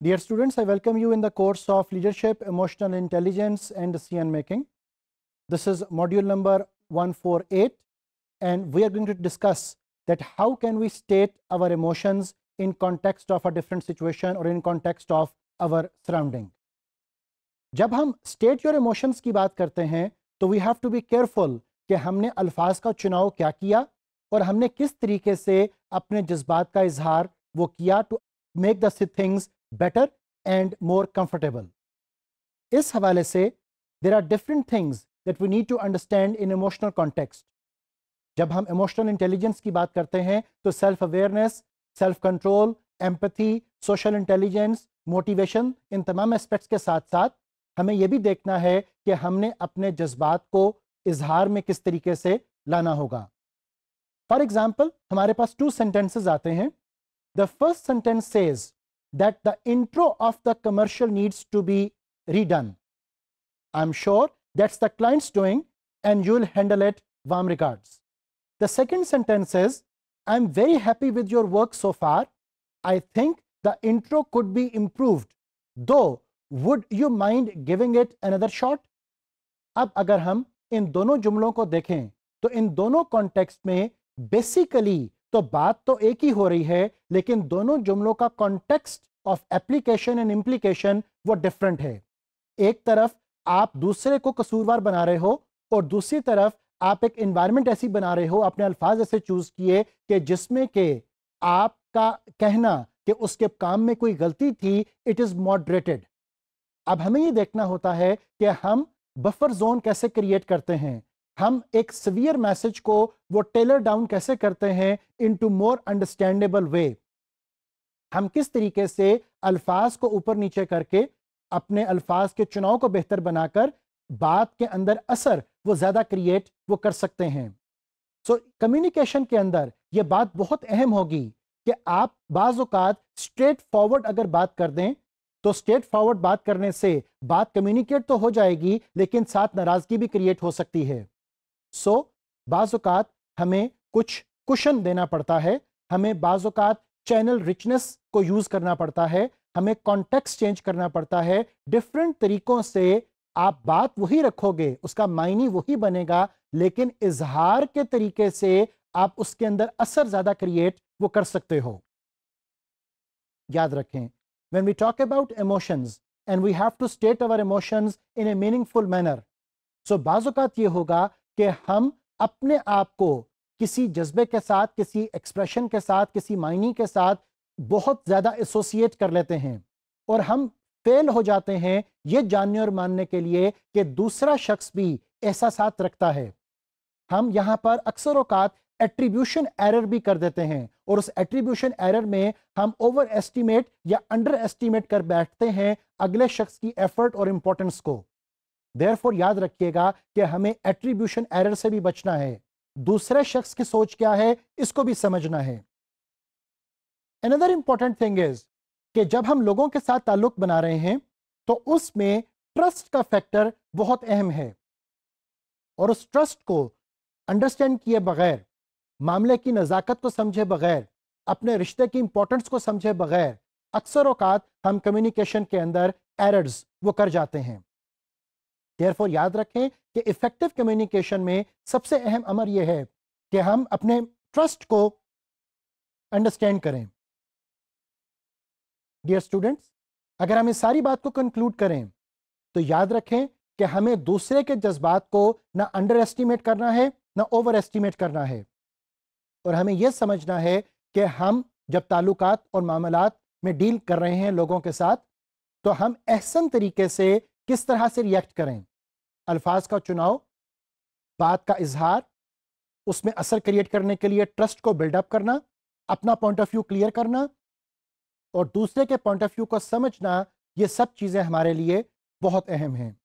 Dear students, I welcome you in the course of Leadership, Emotional Intelligence and Decision Making. This is module number 148 and we are going to discuss that how can we state our emotions in context of a different situation or in context of our surrounding. जब हम state your emotions की बात करते हैं तो we have to be careful कि हमने अल्फाज का चुनाव क्या किया और हमने किस तरीके से अपने जज्बात का इजहार वो किया to make the things better and more comfortable. इस हवाले से there are different things that we need to understand in emotional context. जब हम emotional intelligence की बात करते हैं तो self awareness, self control, empathy, social intelligence, motivation इन तमाम एस्पेक्ट्स के साथ साथ हमें यह भी देखना है कि हमने अपने जज्बात को इजहार में किस तरीके से लाना होगा फॉर एग्जाम्पल हमारे पास टू सेंटेंसेज आते हैं the first sentence says that the intro of the commercial needs to be redone. I'm sure that's the client's doing and you'll handle it warm regards. The second sentence is, I'm very happy with your work so far. I think the intro could be improved, though would you mind giving it another shot? अब अगर हम इन दोनों जुमलों को देखें तो इन दोनों context में basically तो बात तो एक ही हो रही है लेकिन दोनों जुमलों का context of application and implication वो डिफरेंट है एक तरफ आप दूसरे को कसूरवार बना रहे हो और दूसरी तरफ आप एक इन्वायरमेंट ऐसी बना रहे हो अपने अल्फाज ऐसे चूज किए कि जिसमें के आपका कहना कि उसके काम में कोई गलती थी इट इज मॉडरेटेड अब हमें ये देखना होता है कि हम बफर जोन कैसे क्रिएट करते हैं हम एक सवियर मैसेज को वो टेलर डाउन कैसे करते हैं इनटू मोर अंडरस्टैंडेबल वे हम किस तरीके से अल्फाज को ऊपर नीचे करके अपने अल्फाज के चुनाव को बेहतर बनाकर बात के अंदर असर वो ज़्यादा क्रिएट वो कर सकते हैं सो so, कम्युनिकेशन के अंदर ये बात बहुत अहम होगी कि आप बाज़ात स्ट्रेट फॉरवर्ड अगर बात कर दें तो स्ट्रेट फॉरवर्ड बात करने से बात कम्युनिकेट तो हो जाएगी लेकिन साथ नाराज़गी भी क्रिएट हो सकती है सो बाज़ात हमें कुछ कुशन देना पड़ता है हमें बाज़ात चैनल रिचनेस को यूज़ करना पड़ता है हमें कॉन्टेक्स चेंज करना पड़ता है डिफरेंट तरीकों से आप बात वही रखोगे उसका मायने वही बनेगा लेकिन इजहार के तरीके से आप उसके अंदर असर ज़्यादा क्रिएट वो कर सकते हो याद रखें when we talk about emotion and we have to state our emotion in a meaningful manner so बाजात ये होगा कि हम अपने आप को किसी जज्बे के साथ किसी एक्सप्रेशन के साथ किसी मायने के साथ बहुत ज़्यादा एसोसिएट कर लेते हैं और हम फेल हो जाते हैं ये जानने और मानने के लिए कि दूसरा शख्स भी ऐसा साथ रखता है हम यहाँ पर अक्सर अवकात एट्रीब्यूशन एरर भी कर देते हैं और उस एट्रीब्यूशन एरर में हम ओवर एस्टिमेट या अंडर एस्टिमेट कर बैठते हैं अगले शख्स की एफर्ट और इम्पोर्टेंस को देयरफॉर याद रखिएगा कि हमें एट्रीब्यूशन एरर से भी बचना है दूसरे शख्स की सोच क्या है इसको भी समझना है अनदर इंपॉर्टेंट थिंग इज कि जब हम लोगों के साथ ताल्लुक बना रहे हैं तो उसमें ट्रस्ट का फैक्टर बहुत अहम है और उस ट्रस्ट को अंडरस्टैंड किए बगैर मामले की नज़ाकत को समझे बगैर अपने रिश्ते की इंपॉर्टेंस को समझे बगैर अक्सर अवकात हम कम्युनिकेशन के अंदर एरर्स वो कर जाते हैं देयरफॉर याद रखें कि इफेक्टिव कम्युनिकेशन में सबसे अहम अमर यह है कि हम अपने ट्रस्ट को अंडरस्टैंड करें डियर स्टूडेंट्स अगर हम इस सारी बात को कंक्लूड करें तो याद रखें कि हमें दूसरे के जज्बात को ना अंडर एस्टिमेट करना है ना ओवर एस्टिमेट करना है और हमें यह समझना है कि हम जब ताल्लुकात और मामलात में डील कर रहे हैं लोगों के साथ तो हम एहसन तरीके से किस तरह से रिएक्ट करें अल्फाज का चुनाव बात का इजहार उसमें असर क्रिएट करने के लिए ट्रस्ट को बिल्डअप करना अपना पॉइंट ऑफ व्यू क्लियर करना और दूसरे के पॉइंट ऑफ व्यू को समझना ये सब चीज़ें हमारे लिए बहुत अहम हैं